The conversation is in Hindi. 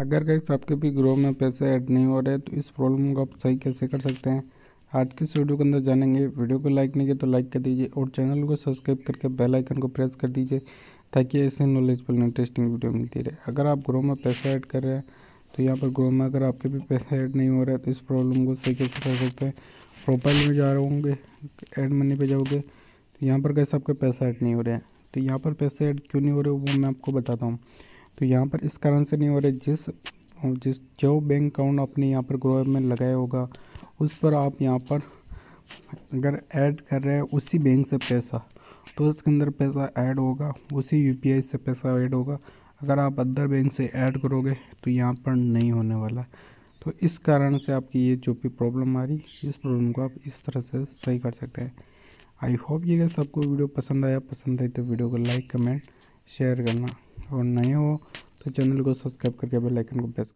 अगर कहीं आपके भी ग्रो में पैसे ऐड नहीं हो रहे तो इस प्रॉब्लम को आप सही कैसे कर सकते हैं आज की इस वीडियो के अंदर जानेंगे वीडियो को लाइक नहीं किया तो लाइक कर दीजिए और चैनल को सब्सक्राइब करके बेल आइकन को प्रेस कर दीजिए ताकि ऐसे नॉलेजफुल इंटरेस्टिंग वीडियो मिलती रहे अगर आप ग्रो में पैसा ऐड कर रहे हैं तो यहाँ पर ग्रो में अगर आपके भी पैसे ऐड नहीं हो रहे तो इस प्रॉब्लम को सही कैसे कर सकते हैं प्रोफाइल में जा रहे होंगे एड मनी पर जाओगे तो यहाँ पर कैसे आपके पैसा ऐड नहीं हो रहे हैं तो यहाँ पर पैसे ऐड क्यों नहीं हो रहे वो मैं आपको बताता हूँ तो यहाँ पर इस कारण से नहीं हो रहा जिस जिस जो बैंक अकाउंट आपने यहाँ पर ग्रो में लगाया होगा उस पर आप यहाँ पर अगर ऐड कर रहे हैं उसी बैंक से पैसा तो उसके अंदर पैसा ऐड होगा उसी यू से पैसा ऐड होगा अगर आप अदर बैंक से ऐड करोगे तो यहाँ पर नहीं होने वाला तो इस कारण से आपकी ये जो भी प्रॉब्लम आ रही इस प्रॉब्लम को आप इस तरह से सही कर सकते हैं आई होप ये सबको वीडियो पसंद आया पसंद आई तो वीडियो को लाइक कमेंट शेयर करना और नए हो तो चैनल को सब्सक्राइब करके बेल आइकन को प्रेस